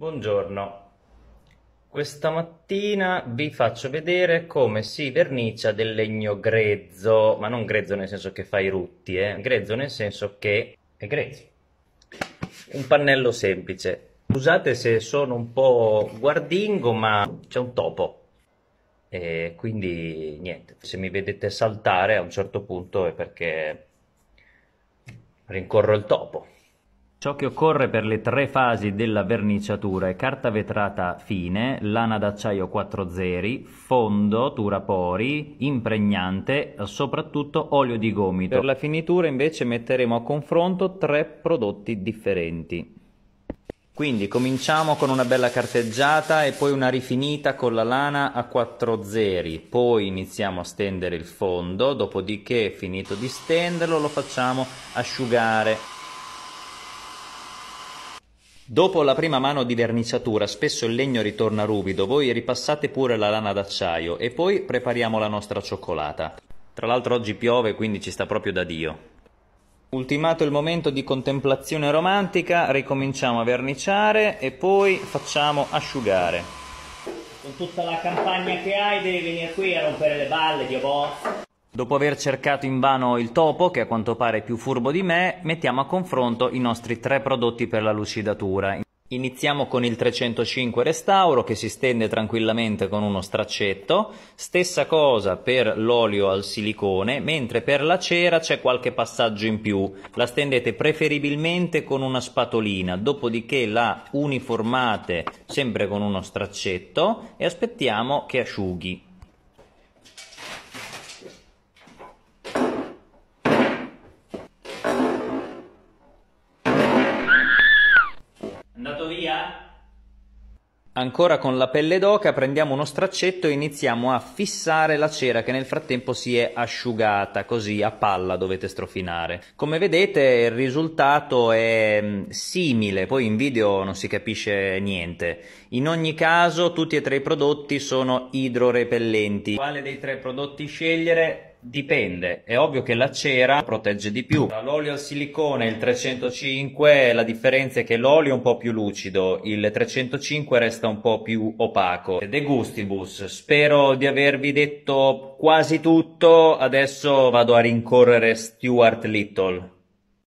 Buongiorno, questa mattina vi faccio vedere come si vernicia del legno grezzo, ma non grezzo nel senso che fa i rutti, eh? grezzo nel senso che è grezzo. Un pannello semplice. Scusate se sono un po' guardingo, ma c'è un topo. E quindi niente, se mi vedete saltare a un certo punto è perché rincorro il topo. Ciò che occorre per le tre fasi della verniciatura è carta vetrata fine, lana d'acciaio 4 40, fondo turapori, impregnante, soprattutto olio di gomito. Per la finitura invece metteremo a confronto tre prodotti differenti. Quindi cominciamo con una bella carteggiata e poi una rifinita con la lana a 4 zeri, poi iniziamo a stendere il fondo, dopodiché finito di stenderlo lo facciamo asciugare Dopo la prima mano di verniciatura spesso il legno ritorna ruvido, voi ripassate pure la lana d'acciaio e poi prepariamo la nostra cioccolata. Tra l'altro oggi piove quindi ci sta proprio da Dio. Ultimato il momento di contemplazione romantica, ricominciamo a verniciare e poi facciamo asciugare. Con tutta la campagna che hai devi venire qui a rompere le balle, Dio boh! Dopo aver cercato invano il topo, che a quanto pare è più furbo di me, mettiamo a confronto i nostri tre prodotti per la lucidatura. Iniziamo con il 305 restauro che si stende tranquillamente con uno straccetto, stessa cosa per l'olio al silicone, mentre per la cera c'è qualche passaggio in più. La stendete preferibilmente con una spatolina, dopodiché la uniformate sempre con uno straccetto e aspettiamo che asciughi. Ancora con la pelle d'oca prendiamo uno straccetto e iniziamo a fissare la cera che nel frattempo si è asciugata, così a palla dovete strofinare. Come vedete il risultato è mm, simile, poi in video non si capisce niente. In ogni caso tutti e tre i prodotti sono idrorepellenti. Quale dei tre prodotti scegliere Dipende, è ovvio che la cera protegge di più. Tra l'olio al silicone il 305 la differenza è che l'olio è un po' più lucido, il 305 resta un po' più opaco. De gustibus, spero di avervi detto quasi tutto, adesso vado a rincorrere Stuart Little.